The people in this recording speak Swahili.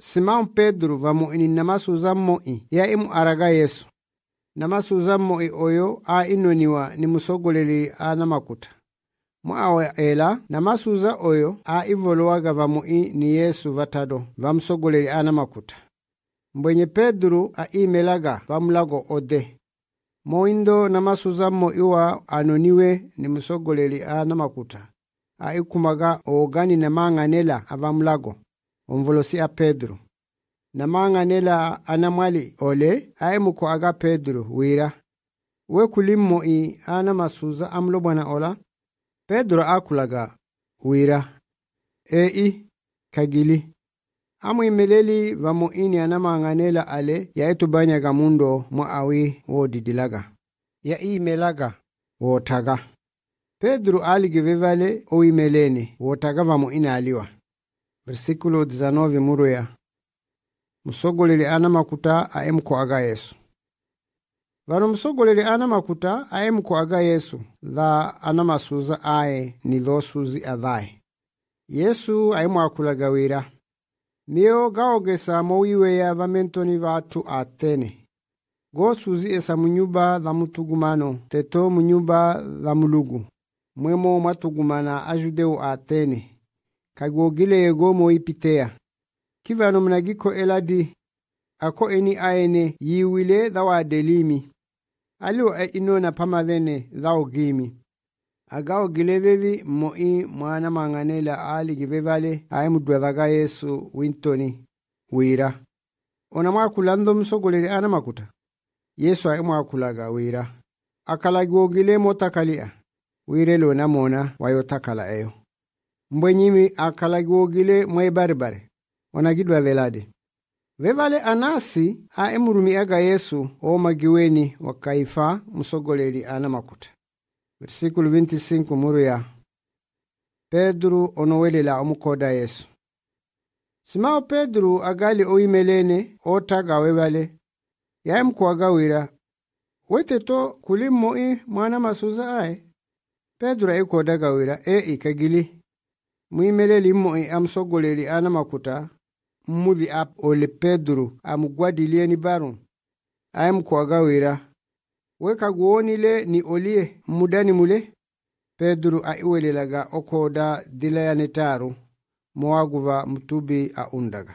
simon pedro va mo'ini na masuzan i ya imu araga yesu na masuzan i oyo a inoniwa ni musogoleli a na makuta ela na masuza oyo a ivolowaga i ni yesu vatado vamusogoleli ana makuta mbwenye pedro a imelaga vamulago ode moindo na masuza iwa anoniwe ni musogoleli ana makuta a ikumaga ooganina maang'anela a vamulago omvolosiya pedro namaŋanela anamwali ole aimuko aga pedro wira wekulim mo'i anamasuza amulobwana ola pedro akulaga wira e'i kagili amwimeleli vamo'ini anamaŋanela ale yaitubanyaga mundo mo awi wodidilaga yaimelaga wotaga pedro aligivevale owimelene wotaga vamo'ini aliwa versikulo 19 muruya musogoleri ana makuta aemuko aga yesu vano musogoleri ana makuta aemuko aga yesu dha ana masuza aye ni losuzi adhaye yesu aimwakulagawira miyo gaogesa mowiweya vamentoni vathu atene esa munyuba dha mutugumano teto munyuba dha mulugu mwemo mwatugumana ajudeu atene kagogilego moyipiteya kivano mnagiko eladi ako eni ayene yiwile dhawadelimi aliwo e inona pamavene dhawogimi agawogilevyevi moi mwana mang'anela aligi vale aye mudwevaka yesu wintoni wira ona mwakula nthomsogolele ana makuta yesu aye mwakulaga wira akalagiwogile motakali'a wirelo namona wayotakala eyo mbwenyimi akhalakhiwokile mweeparepare onakidwazelade vevale anasi a emurumi aka yesu oomakiweni wa kaifa musogoleri ana makuta versikulo 25 muruya pedro onowelela omukhoda yesu simao pedro akali oyimelene ottaka awevale wete to kuli mmoi mwana masuza aye pedro aikhoda kawira e ikagili mwimeleli m'mo'i amusogoleli ana makuta mmudhi a ole peduru amugwadilieni baru aye mukuagawira wekaguwonile ni olie mmudani mule peduru aiwelelaga okooda dilayane taaru mowaguva mutubi aundaga